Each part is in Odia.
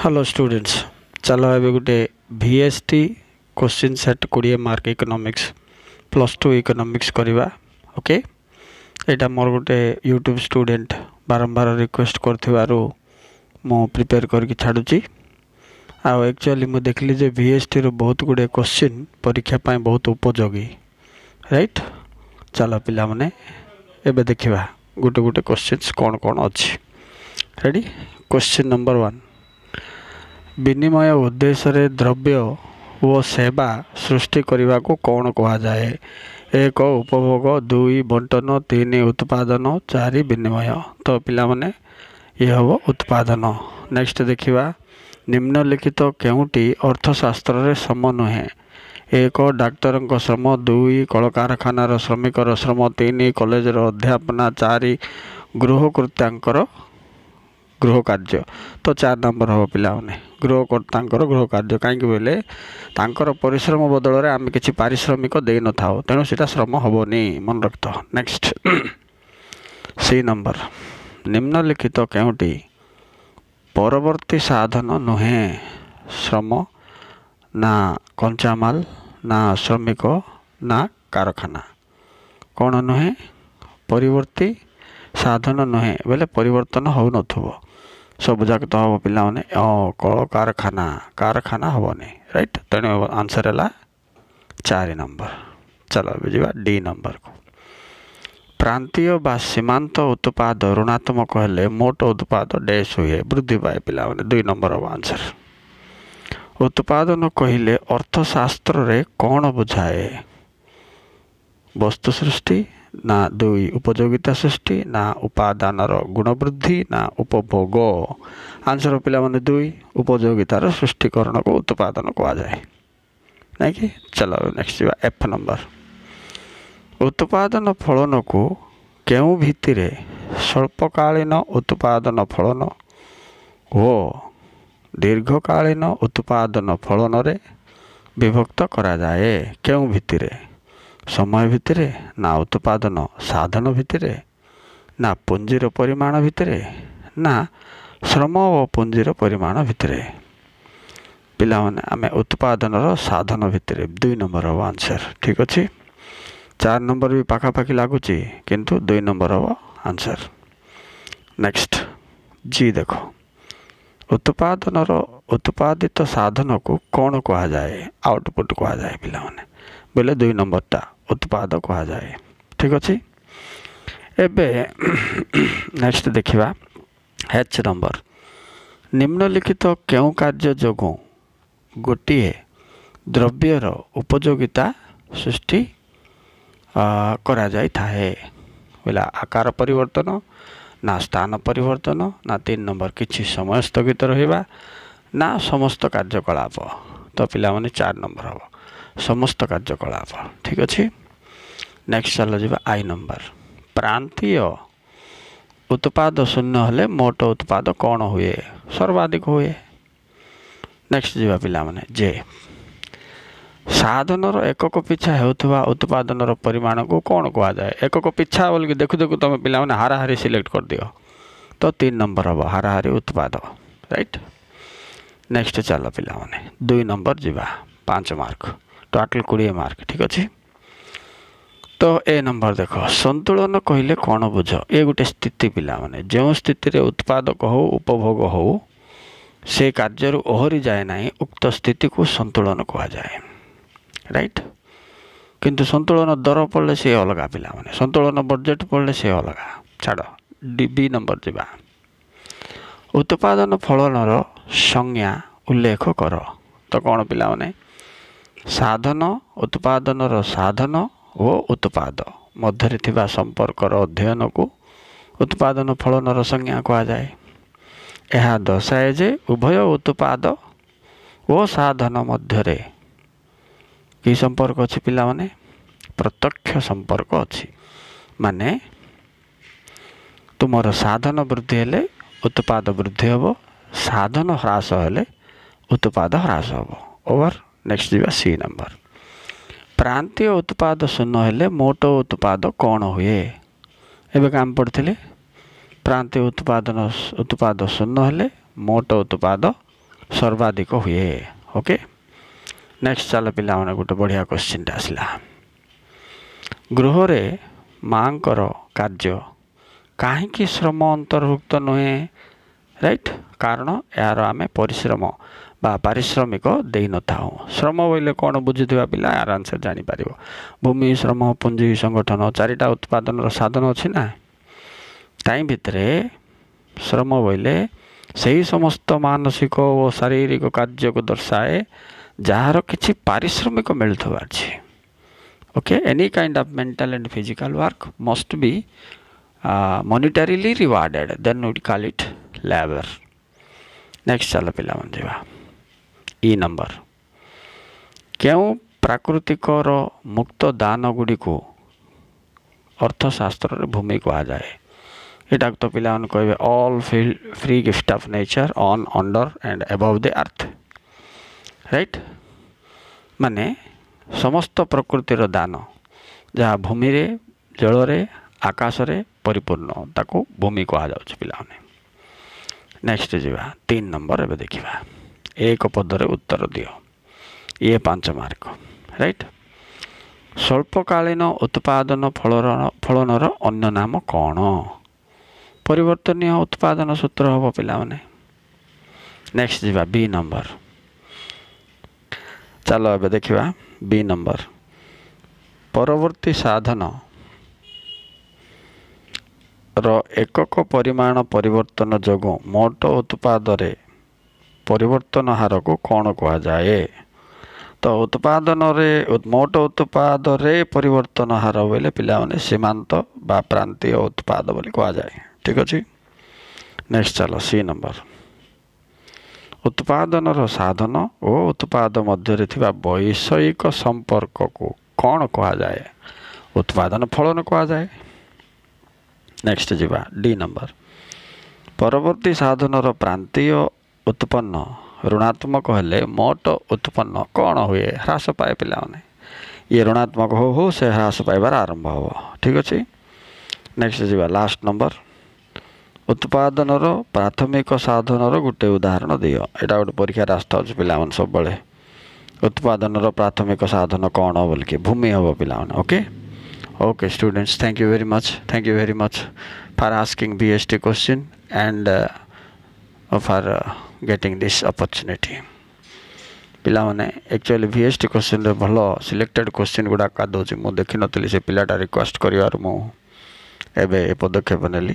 ହ୍ୟାଲୋ હલો સ્ટુડન્ટ્સ ચાલો હવે ગોટે ଟି କୋଶ୍ଚିନ୍ ସେଟ୍ କୋଡ଼ିଏ mark economics plus two economics କରିବା ଓକେ ଏଇଟା ମୋର ଗୋଟେ ୟୁଟ୍ୟୁବ୍ ଷ୍ଟୁଡ଼େଣ୍ଟ ବାରମ୍ବାର ରିକ୍ୱେଷ୍ଟ କରିଥିବାରୁ ମୁଁ ପ୍ରିପେୟାର କରିକି ଛାଡ଼ୁଛି ଆଉ ଏକ୍ଚୁଆଲି ମୁଁ ଦେଖିଲି ଯେ ଭିଏସ୍ଟିର ବହୁତ ଗୁଡ଼ିଏ କୋଶ୍ଚିନ୍ ପରୀକ୍ଷା ପାଇଁ ବହୁତ ଉପଯୋଗୀ ରାଇଟ୍ ଚାଲ ପିଲାମାନେ ଏବେ ଦେଖିବା ଗୋଟେ ଗୋଟେ କୋଶ୍ଚିନ୍ସ କ'ଣ କ'ଣ ଅଛି ରେଡ଼ି କୋଶ୍ଚିନ୍ ନମ୍ବର ୱାନ୍ ବିନିମୟ ଉଦ୍ଦେଶ୍ୟରେ ଦ୍ରବ୍ୟ ଓ ସେବା ସୃଷ୍ଟି କରିବାକୁ କ'ଣ କୁହାଯାଏ ଏକ ଉପଭୋଗ ଦୁଇ ବଣ୍ଟନ ତିନି ଉତ୍ପାଦନ ଚାରି ବିନିମୟ ତ ପିଲାମାନେ ଇଏ ହେବ ଉତ୍ପାଦନ ନେକ୍ସଟ ଦେଖିବା ନିମ୍ନଲିଖିତ କେଉଁଟି ଅର୍ଥଶାସ୍ତ୍ରରେ ସମ ନୁହେଁ ଏକ ଡାକ୍ତରଙ୍କ ଶ୍ରମ ଦୁଇ କଳକାରଖାନାର ଶ୍ରମିକର ଶ୍ରମ ତିନି କଲେଜର ଅଧ୍ୟାପନା ଚାରି ଗୃହକୃତ୍ୟାଙ୍କର ଗୃହ କାର୍ଯ୍ୟ ତ ଚାରି ନମ୍ବର ହେବ ପିଲାମାନେ ଗୃହକର୍ତ୍ତାଙ୍କର ଗୃହ କାର୍ଯ୍ୟ କାହିଁକି ବୋଇଲେ ତାଙ୍କର ପରିଶ୍ରମ ବଦଳରେ ଆମେ କିଛି ପାରିଶ୍ରମିକ ଦେଇନଥାଉ ତେଣୁ ସେଇଟା ଶ୍ରମ ହେବନି ମନେ ରଖିଥ ନେକ୍ସଟ ସେଇ ନମ୍ବର ନିମ୍ନଲିଖିତ କେଉଁଟି ପରବର୍ତ୍ତୀ ସାଧନ ନୁହେଁ ଶ୍ରମ ନା କଞ୍ଚାମାଲ ନା ଶ୍ରମିକ ନା କାରଖାନା କ'ଣ ନୁହେଁ ପରିବର୍ତ୍ତୀ ସାଧନ ନୁହେଁ ବୋଲେ ପରିବର୍ତ୍ତନ ହେଉନଥିବ सब जगत हम पाने कल कारखाना कारखाना हेनी रईट तेणु आंसर है चार नंबर चलो जीवा डी नंबर को प्रांतीय सीमांत उत्पाद ऋणात्मक हेल्ले मोट उत्पाद डेस हुए वृद्धि पाए पाने दुई नंबर हम आंसर उत्पादन कहले अर्थशास्त्र कौन बुझाए वस्तु सृष्टि ନା ଦୁଇ ଉପଯୋଗିତା ସୃଷ୍ଟି ନା ଉପାଦାନର ଗୁଣବୃଦ୍ଧି ନା ଉପଭୋଗ ଆନ୍ସର ପିଲାମାନେ ଦୁଇ ଉପଯୋଗିତାର ସୃଷ୍ଟିକରଣକୁ ଉତ୍ପାଦନ କୁହାଯାଏ ନାଇଁ କି ଚାଲ ନେକ୍ସଟ ଯିବା ଏଫ୍ ନମ୍ବର ଉତ୍ପାଦନ ଫଳନକୁ କେଉଁ ଭିତ୍ତିରେ ସ୍ୱଳ୍ପକାଳୀନ ଉତ୍ପାଦନ ଫଳନ ଓ ଦୀର୍ଘକାଳୀନ ଉତ୍ପାଦନ ଫଳନରେ ବିଭକ୍ତ କରାଯାଏ କେଉଁ ଭିତ୍ତିରେ ସମୟ ଭିତରେ ନା ଉତ୍ପାଦନ ସାଧନ ଭିତରେ ନା ପୁଞ୍ଜିର ପରିମାଣ ଭିତରେ ନା ଶ୍ରମ ଓ ପୁଞ୍ଜିର ପରିମାଣ ଭିତରେ ପିଲାମାନେ ଆମେ ଉତ୍ପାଦନର ସାଧନ ଭିତରେ ଦୁଇ ନମ୍ବର ହେବ ଆନ୍ସର୍ ଠିକ୍ ଅଛି ଚାରି ନମ୍ବର ବି ପାଖାପାଖି ଲାଗୁଛି କିନ୍ତୁ ଦୁଇ ନମ୍ବର ହେବ ଆନ୍ସର୍ ନେକ୍ସଟ୍ ଜି ଦେଖ ଉତ୍ପାଦନର ଉତ୍ପାଦିତ ସାଧନକୁ କ'ଣ କୁହାଯାଏ ଆଉଟପୁଟ୍ କୁହାଯାଏ ପିଲାମାନେ ବୋଇଲେ ଦୁଇ ନମ୍ବରଟା ଉତ୍ପାଦ କୁହାଯାଏ ଠିକ୍ ଅଛି ଏବେ ନେକ୍ସଟ ଦେଖିବା ହେଚ୍ ନମ୍ବର ନିମ୍ନଲିଖିତ କେଉଁ କାର୍ଯ୍ୟ ଯୋଗୁଁ ଗୋଟିଏ ଦ୍ରବ୍ୟର ଉପଯୋଗିତା ସୃଷ୍ଟି କରାଯାଇଥାଏ ବୋଇଲା ଆକାର ପରିବର୍ତ୍ତନ ନା ସ୍ଥାନ ପରିବର୍ତ୍ତନ ନା ତିନି ନମ୍ବର କିଛି ସମୟ ସ୍ଥଗିତ ରହିବା ନା ସମସ୍ତ କାର୍ଯ୍ୟକଳାପ ତ ପିଲାମାନେ ଚାରି ନମ୍ବର ହେବ ସମସ୍ତ କାର୍ଯ୍ୟକଳାପ ଠିକ୍ ଅଛି ନେକ୍ସଟ ଚାଲିଯିବା ଆଇ ନମ୍ବର ପ୍ରାନ୍ତୀୟ ଉତ୍ପାଦ ଶୂନ୍ୟ ହେଲେ ମୋଟ ଉତ୍ପାଦ କ'ଣ ହୁଏ ସର୍ବାଧିକ ହୁଏ ନେକ୍ସଟ ଯିବା ପିଲାମାନେ ଜେ ସାଧନର ଏକକ ପିଛା ହେଉଥିବା ଉତ୍ପାଦନର ପରିମାଣକୁ କ'ଣ କୁହାଯାଏ ଏକକ ପିଛା ବୋଲିକି ଦେଖୁ ଦେଖୁ ତୁମେ ପିଲାମାନେ ହାରାହାରି ସିଲେକ୍ଟ କରିଦିଅ ତ ତିନି ନମ୍ବର ହେବ ହାରାହାରି ଉତ୍ପାଦ ରାଇଟ୍ ନେକ୍ସଟ ଚାଲ ପିଲାମାନେ ଦୁଇ ନମ୍ବର ଯିବା ପାଞ୍ଚ ମାର୍କ ଟୋଟାଲ୍ କୋଡ଼ିଏ ମାର୍କ ଠିକ୍ ଅଛି ତ ଏ ନମ୍ବର ଦେଖ ସନ୍ତୁଳନ କହିଲେ କ'ଣ ବୁଝ ଏ ଗୋଟେ ସ୍ଥିତି ପିଲାମାନେ ଯେଉଁ ସ୍ଥିତିରେ ଉତ୍ପାଦକ ହେଉ ଉପଭୋଗ ହେଉ ସେ କାର୍ଯ୍ୟରୁ ଓହରି ଯାଏ ନାହିଁ ଉକ୍ତ ସ୍ଥିତିକୁ ସନ୍ତୁଳନ କୁହାଯାଏ ରାଇଟ୍ କିନ୍ତୁ ସନ୍ତୁଳନ ଦର ପଡ଼ିଲେ ସେ ଅଲଗା ପିଲାମାନେ ସନ୍ତୁଳନ ବଜେଟ୍ ପଡ଼ିଲେ ସେ ଅଲଗା ଛାଡ଼ ଡି ବି ନମ୍ବର ଯିବା ଉତ୍ପାଦନ ଫଳନର ସଂଜ୍ଞା ଉଲ୍ଲେଖ କର ତ କ'ଣ ପିଲାମାନେ ସାଧନ ଉତ୍ପାଦନର ସାଧନ ଓ ଉତ୍ପାଦ ମଧ୍ୟରେ ଥିବା ସମ୍ପର୍କର ଅଧ୍ୟୟନକୁ ଉତ୍ପାଦନ ଫଳନର ସଂଜ୍ଞା କୁହାଯାଏ ଏହା ଦର୍ଶାଏ ଯେ ଉଭୟ ଉତ୍ପାଦ ଓ ସାଧନ ମଧ୍ୟରେ କି ସମ୍ପର୍କ ଅଛି ପିଲାମାନେ ପ୍ରତ୍ୟକ୍ଷ ସମ୍ପର୍କ ଅଛି ମାନେ ତୁମର ସାଧନ ବୃଦ୍ଧି ହେଲେ ଉତ୍ପାଦ ବୃଦ୍ଧି ହେବ ସାଧନ ହ୍ରାସ ହେଲେ ଉତ୍ପାଦ ହ୍ରାସ ହେବ ଓଭର୍ ନେକ୍ସଟ ଯିବା ସି ନମ୍ବର ପ୍ରାନ୍ତୀୟ ଉତ୍ପାଦ ଶୂନ ହେଲେ ମୋଟ ଉତ୍ପାଦ କ'ଣ ହୁଏ ଏବେ କାମ ପଡ଼ିଥିଲେ ପ୍ରାନ୍ତୀୟ ଉତ୍ପାଦନ ଉତ୍ପାଦ ଶୂନ ହେଲେ ମୋଟ ଉତ୍ପାଦ ସର୍ବାଧିକ ହୁଏ ଓକେ ନେକ୍ସଟ ଚାଲ ପିଲାମାନେ ଗୋଟେ ବଢ଼ିଆ କ୍ୱେଶ୍ଚିନ୍ଟେ ଆସିଲା ଗୃହରେ ମାଆଙ୍କର କାର୍ଯ୍ୟ କାହିଁକି ଶ୍ରମ ଅନ୍ତର୍ଭୁକ୍ତ ନୁହେଁ ରାଇଟ୍ କାରଣ ଏହାର ଆମେ ପରିଶ୍ରମ ବା ପାରିଶ୍ରମିକ ଦେଇନଥାଉଁ ଶ୍ରମ ବୋଇଲେ କ'ଣ ବୁଝିଥିବା ପିଲା ଆରାମସେ ଜାଣିପାରିବ ଭୂମି ଶ୍ରମ ପୁଞ୍ଜି ସଂଗଠନ ଚାରିଟା ଉତ୍ପାଦନର ସାଧନ ଅଛି ନା ତାହି ଭିତରେ ଶ୍ରମ ବୋଇଲେ ସେହି ସମସ୍ତ ମାନସିକ ଓ ଶାରୀରିକ କାର୍ଯ୍ୟକୁ ଦର୍ଶାଏ ଯାହାର କିଛି ପାରିଶ୍ରମିକ ମିଳୁଥିବା ଅଛି okay any kind of mental and physical work must be monetarily rewarded then we call it labour next ଚାଲ ପିଲାମାନେ ଯିବା ଇ ନମ୍ବର କେଉଁ ପ୍ରାକୃତିକର ମୁକ୍ତ ଦାନଗୁଡ଼ିକୁ ଅର୍ଥଶାସ୍ତ୍ରରେ ଭୂମି କୁହାଯାଏ ଏଇଟାକୁ ତ ପିଲାମାନେ କହିବେ all fill free gift of nature on under and above the earth right ମାନେ ସମସ୍ତ ପ୍ରକୃତିର ଦାନ ଯାହା ଭୂମିରେ ଜଳରେ ଆକାଶରେ ପରିପୂର୍ଣ୍ଣ ତାକୁ ଭୂମି କୁହାଯାଉଛି ପିଲାମାନେ ନେକ୍ସଟ ଯିବା ତିନି ନମ୍ବର ଏବେ ଦେଖିବା ଏକ ପଦରେ ଉତ୍ତର ଦିଅ ଇଏ ପାଞ୍ଚ ମାର୍କ ରାଇଟ୍ ସ୍ୱଳ୍ପକାଳୀନ ଉତ୍ପାଦନ ଫଳର ଫଳନର ଅନ୍ୟ ନାମ କ'ଣ ପରିବର୍ତ୍ତନୀୟ ଉତ୍ପାଦନ ସୂତ୍ର ହେବ ପିଲାମାନେ ନେକ୍ସଟ ଯିବା ବି ନମ୍ବର ଚାଲ ଏବେ ଦେଖିବା ବି ନମ୍ବର ପରବର୍ତ୍ତୀ ସାଧନ ର ଏକକ ପରିମାଣ ପରିବର୍ତ୍ତନ ଯୋଗୁଁ ମୋଟ ଉତ୍ପାଦରେ ପରିବର୍ତ୍ତନ ହାରକୁ କ'ଣ କୁହାଯାଏ ତ ଉତ୍ପାଦନରେ ମୋଟ ଉତ୍ପାଦରେ ପରିବର୍ତ୍ତନ ହାର ବୋଇଲେ ପିଲାମାନେ ସୀମାନ୍ତ ବା ପ୍ରାନ୍ତୀୟ ଉତ୍ପାଦ ବୋଲି କୁହାଯାଏ ଠିକ୍ ଅଛି ନେକ୍ସଟ୍ ଚାଲ ସି ନମ୍ବର ଉତ୍ପାଦନର ସାଧନ ଓ ଉତ୍ପାଦ ମଧ୍ୟରେ ଥିବା ବୈଷୟିକ ସମ୍ପର୍କକୁ କ'ଣ କୁହାଯାଏ ଉତ୍ପାଦନ ଫଳନ କୁହାଯାଏ ନେକ୍ସଟ ଯିବା ଡି ନମ୍ବର ପରବର୍ତ୍ତୀ ସାଧନର ପ୍ରାନ୍ତୀୟ उत्पन्न ऋणात्मक हेले मोट उत्पन्न कौन हुए ह्रास पाए पाने ये ऋणात्मक हो हो से ह्रास पाइबार आरंभ हो ठीक अच्छे नेक्स्ट जी लास्ट नंबर उत्पादन प्राथमिक साधन गोटे उदाहरण दि एटा गोटे परीक्षा रास्ता आस पे सब उत्पादन प्राथमिक साधन कौन बोल के भूमि हम पाने okay okay students thank you very much thank you very much for asking B T question and for getting this opportunity पाने एक्चुअली भि एस टी क्वेश्चन में भल सिलेक्टेड क्वेश्चन गुड़ाक दूसरी मुझे देखी नी से पिलाटा रिक्वेस्ट कर पदक्षेप नी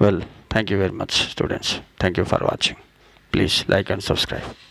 well thank you very much students thank you for watching please like and subscribe